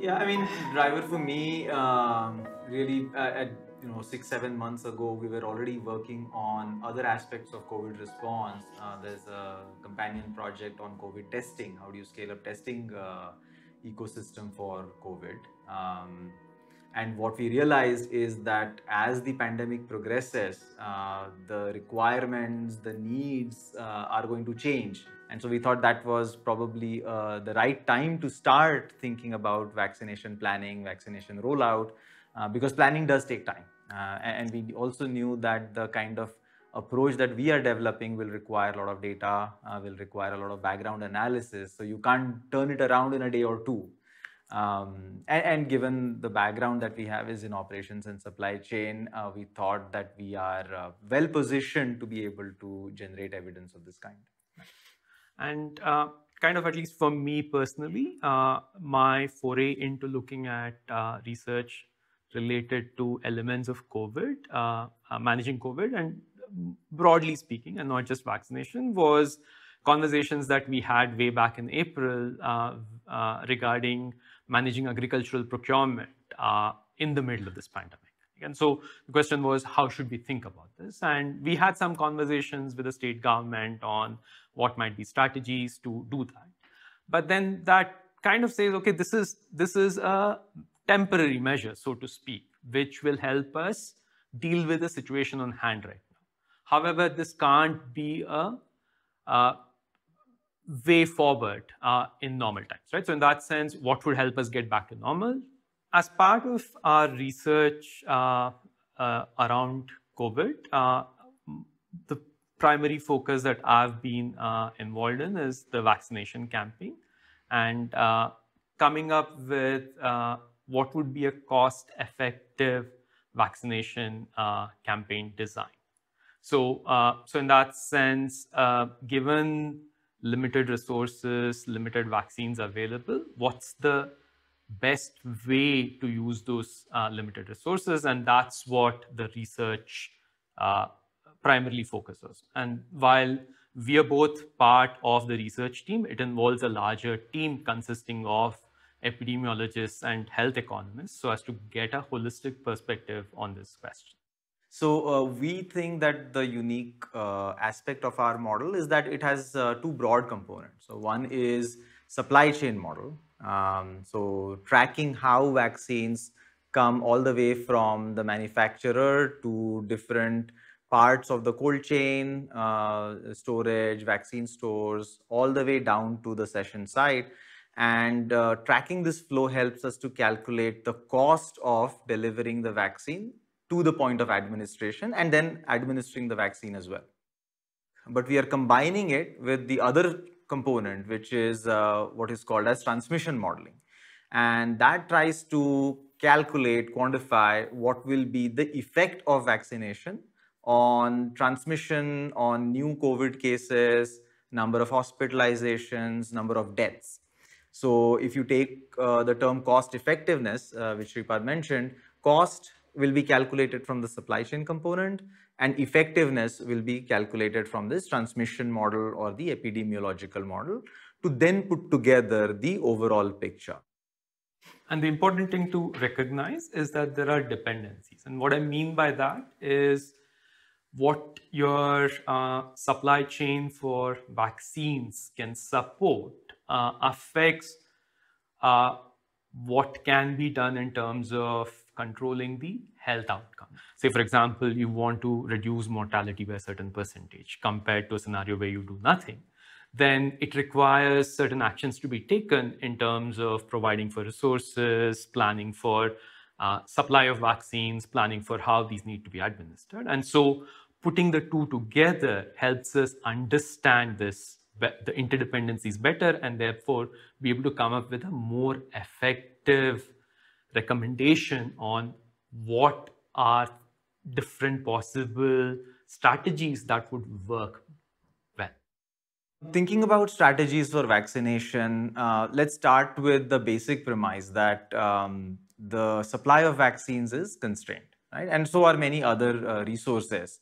Yeah, I mean, driver for me, um, really, uh, at you know six seven months ago, we were already working on other aspects of COVID response. Uh, there's a companion project on COVID testing. How do you scale up testing uh, ecosystem for COVID? Um, and what we realized is that as the pandemic progresses, uh, the requirements, the needs uh, are going to change. And so we thought that was probably uh, the right time to start thinking about vaccination planning, vaccination rollout, uh, because planning does take time. Uh, and we also knew that the kind of approach that we are developing will require a lot of data, uh, will require a lot of background analysis. So you can't turn it around in a day or two. Um, and, and, given the background that we have is in operations and supply chain, uh, we thought that we are uh, well positioned to be able to generate evidence of this kind. And uh, kind of, at least for me personally, uh, my foray into looking at uh, research related to elements of COVID, uh, managing COVID, and broadly speaking, and not just vaccination, was conversations that we had way back in April regarding managing agricultural procurement uh, in the middle of this pandemic. And so the question was, how should we think about this? And we had some conversations with the state government on what might be strategies to do that. But then that kind of says, okay, this is, this is a temporary measure, so to speak, which will help us deal with the situation on hand right now. However, this can't be a, a uh, way forward uh, in normal times, right? So in that sense, what would help us get back to normal? As part of our research uh, uh, around COVID, uh, the primary focus that I've been uh, involved in is the vaccination campaign and uh, coming up with what would be a cost-effective vaccination campaign design. So, so in that sense, given limited resources, limited vaccines available, what's the best way to use those uh, limited resources? And that's what the research uh, primarily focuses. And while we are both part of the research team, it involves a larger team consisting of epidemiologists and health economists so as to get a holistic perspective on this question. So uh, we think that the unique uh, aspect of our model is that it has uh, two broad components. So one is supply chain model. Um, so tracking how vaccines come all the way from the manufacturer to different parts of the cold chain, uh, storage, vaccine stores, all the way down to the session site. And uh, tracking this flow helps us to calculate the cost of delivering the vaccine to the point of administration and then administering the vaccine as well. But we are combining it with the other component, which is uh, what is called as transmission modeling. And that tries to calculate, quantify what will be the effect of vaccination on transmission, on new COVID cases, number of hospitalizations, number of deaths. So if you take uh, the term cost effectiveness, uh, which Sripad mentioned, cost will be calculated from the supply chain component and effectiveness will be calculated from this transmission model or the epidemiological model to then put together the overall picture. And the important thing to recognize is that there are dependencies. And what I mean by that is what your uh, supply chain for vaccines can support uh, affects uh, what can be done in terms of controlling the health outcome. Say, for example, you want to reduce mortality by a certain percentage compared to a scenario where you do nothing, then it requires certain actions to be taken in terms of providing for resources, planning for uh, supply of vaccines, planning for how these need to be administered. And so putting the two together helps us understand this the interdependency is better and therefore be able to come up with a more effective recommendation on what are different possible strategies that would work well. Thinking about strategies for vaccination, uh, let's start with the basic premise that um, the supply of vaccines is constrained, right? And so are many other uh, resources.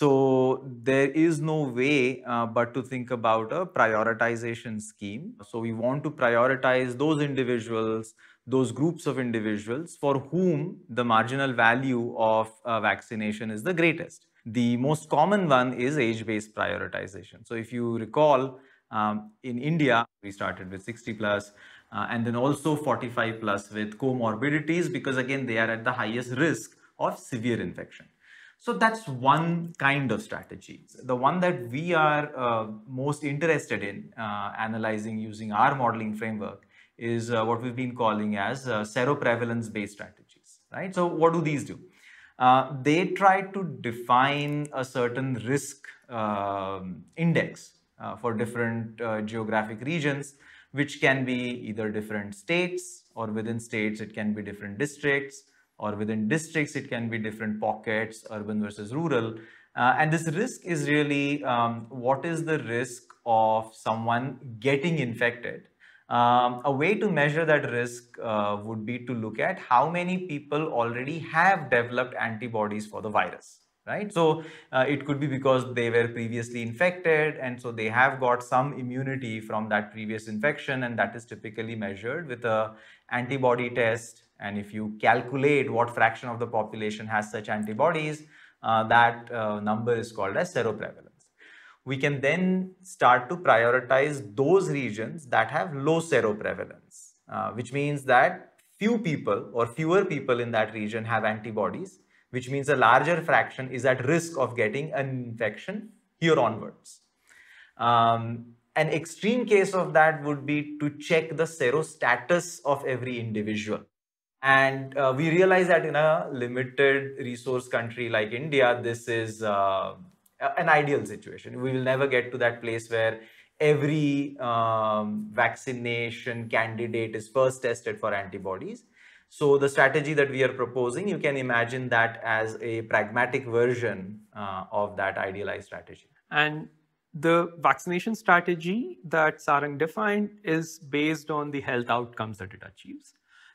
So there is no way uh, but to think about a prioritization scheme. So we want to prioritize those individuals, those groups of individuals for whom the marginal value of uh, vaccination is the greatest. The most common one is age-based prioritization. So if you recall, um, in India, we started with 60 plus, uh, and then also 45 plus with comorbidities because again, they are at the highest risk of severe infection. So that's one kind of strategy. The one that we are uh, most interested in uh, analyzing using our modeling framework is uh, what we've been calling as uh, seroprevalence-based strategies, right? So what do these do? Uh, they try to define a certain risk um, index uh, for different geographic regions, which can be either different states or within states, it can be different districts or within districts, it can be different pockets, urban versus rural. Uh, and this risk is really um, what is the risk of someone getting infected? Um, a way to measure that risk uh, would be to look at how many people already have developed antibodies for the virus right? So uh, it could be because they were previously infected and so they have got some immunity from that previous infection and that is typically measured with a antibody test. And if you calculate what fraction of the population has such antibodies, uh, that uh, number is called as seroprevalence. We can then start to prioritize those regions that have low seroprevalence, uh, which means that few people or fewer people in that region have antibodies which means a larger fraction is at risk of getting an infection here onwards. Um, an extreme case of that would be to check the serostatus of every individual. And uh, we realize that in a limited resource country like India, this is uh, an ideal situation. We will never get to that place where every um, vaccination candidate is first tested for antibodies. So the strategy that we are proposing, you can imagine that as a pragmatic version uh, of that idealized strategy. And the vaccination strategy that Sarang defined is based on the health outcomes that it achieves.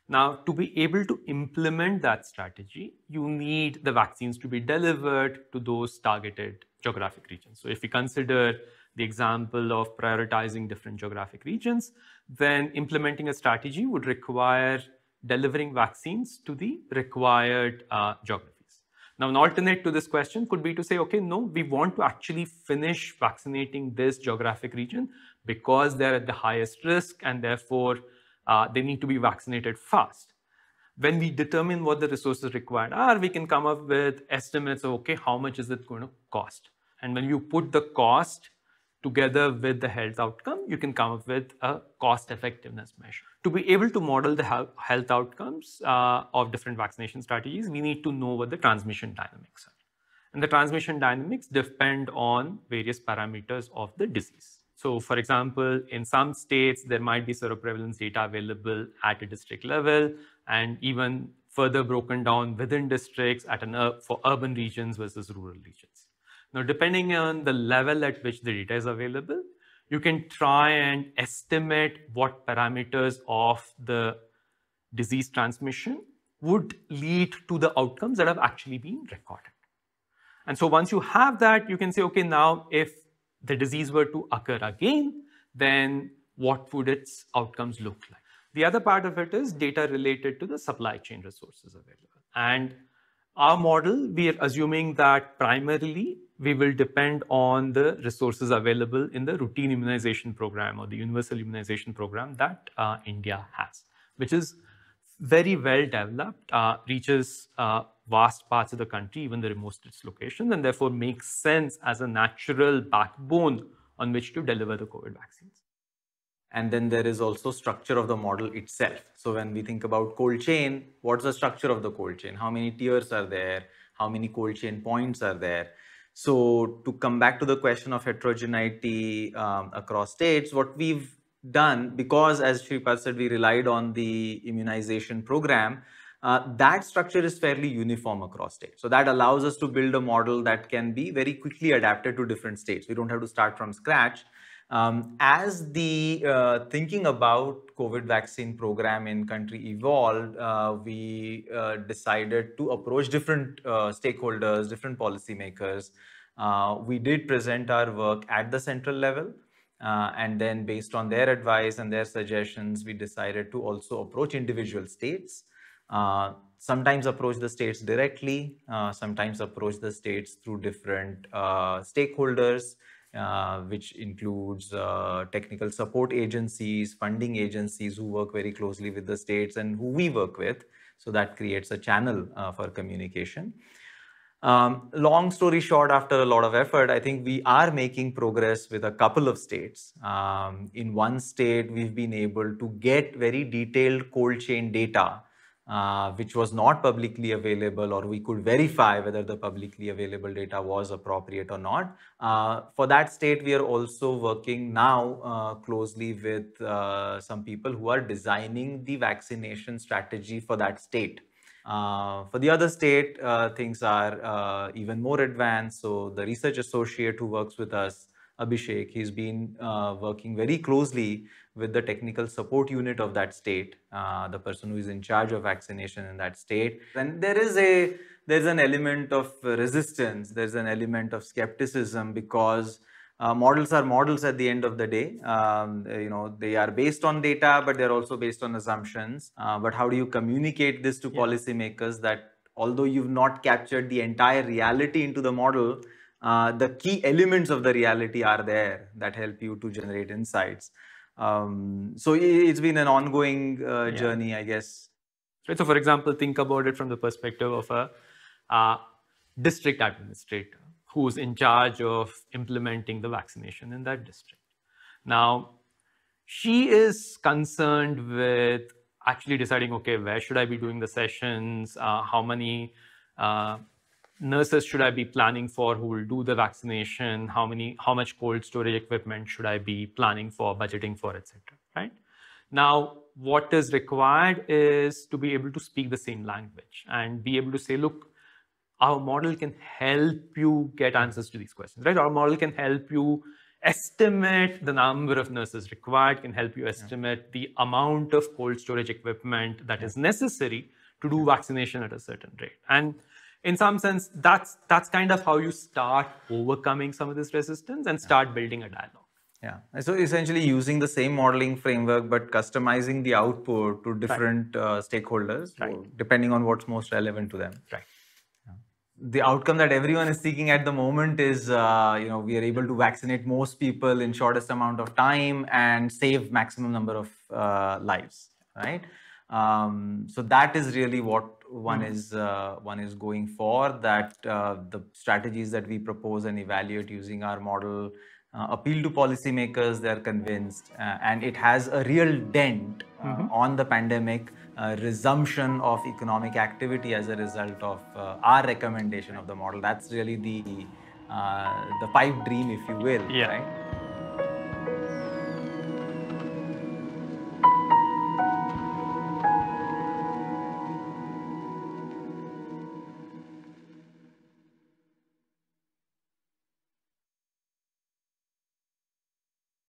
Now, to be able to implement that strategy, you need the vaccines to be delivered to those targeted geographic regions. So if we consider the example of prioritizing different geographic regions, then implementing a strategy would require delivering vaccines to the required uh, geographies. Now, an alternate to this question could be to say, okay, no, we want to actually finish vaccinating this geographic region because they're at the highest risk and therefore uh, they need to be vaccinated fast. When we determine what the resources required are, we can come up with estimates of, okay, how much is it going to cost? And when you put the cost together with the health outcome, you can come up with a cost effectiveness measure. To be able to model the health outcomes uh, of different vaccination strategies, we need to know what the transmission dynamics are. And the transmission dynamics depend on various parameters of the disease. So for example, in some states, there might be seroprevalence data available at a district level and even further broken down within districts at an, for urban regions versus rural regions. Now, depending on the level at which the data is available, you can try and estimate what parameters of the disease transmission would lead to the outcomes that have actually been recorded. And so once you have that, you can say, okay, now if the disease were to occur again, then what would its outcomes look like? The other part of it is data related to the supply chain resources available. And our model, we are assuming that primarily we will depend on the resources available in the routine immunization program or the universal immunization program that uh, India has, which is very well developed, uh, reaches uh, vast parts of the country, even the remotest locations, and therefore makes sense as a natural backbone on which to deliver the COVID vaccines. And then there is also structure of the model itself. So when we think about cold chain, what's the structure of the cold chain? How many tiers are there? How many cold chain points are there? So to come back to the question of heterogeneity um, across states, what we've done, because as Shripad said, we relied on the immunization program, uh, that structure is fairly uniform across states. So that allows us to build a model that can be very quickly adapted to different states. We don't have to start from scratch. Um, as the uh, thinking about COVID vaccine program in country evolved, uh, we uh, decided to approach different uh, stakeholders, different policymakers. Uh, we did present our work at the central level. Uh, and then based on their advice and their suggestions, we decided to also approach individual states. sometimes approach the states directly, sometimes approach the states through different stakeholders, uh, which includes uh, technical support agencies, funding agencies who work very closely with the states and who we work with. So that creates a channel uh, for communication. Um, long story short, after a lot of effort, I think we are making progress with a couple of states. Um, in one state, we've been able to get very detailed cold chain data uh, which was not publicly available or we could verify whether the publicly available data was appropriate or not. Uh, for that state, we are also working now uh, closely with uh, some people who are designing the vaccination strategy for that state. Uh, for the other state, things are even more advanced. So the research associate who works with us Abhishek. He's been uh, working very closely with the technical support unit of that state, uh, the person who is in charge of vaccination in that state. And there is a there's an element of resistance. There's an element of skepticism because uh, models are models at the end of the day. Um, you know, they are based on data, but they're also based on assumptions. Uh, but how do you communicate this to yeah. policymakers that although you've not captured the entire reality into the model, uh, the key elements of the reality are there that help you to generate insights. Um, so it's been an ongoing uh, journey, I guess. Right. So, for example, think about it from the perspective of a uh, district administrator who's in charge of implementing the vaccination in that district. Now, she is concerned with actually deciding, okay, where should I be doing the sessions? Uh, how many uh, nurses should I be planning for who will do the vaccination? How many, how much cold storage equipment should I be planning for, budgeting for, etc. Right? Now, what is required is to be able to speak the same language and be able to say, look, our model can help you get answers to these questions, right? Our model can help you estimate the number of nurses required, can help you estimate yeah. the amount of cold storage equipment that yeah. is necessary to do vaccination at a certain rate. And in some sense, that's that's kind of how you start overcoming some of this resistance and start building a dialogue. Yeah. So essentially using the same modeling framework, but customizing the output to different right. uh, stakeholders, right. depending on what's most relevant to them. Right. The outcome that everyone is seeking at the moment is, uh, you know, we are able to vaccinate most people in shortest amount of time and save maximum number of uh, lives, right? Um, so that is really what one mm. is uh, one is going for. That uh, the strategies that we propose and evaluate using our model uh, appeal to policymakers. They're convinced, uh, and it has a real dent uh, mm-hmm. on the pandemic. Uh, resumption of economic activity as a result of our recommendation of the model. That's really the the pipe dream, if you will. Yeah. Right?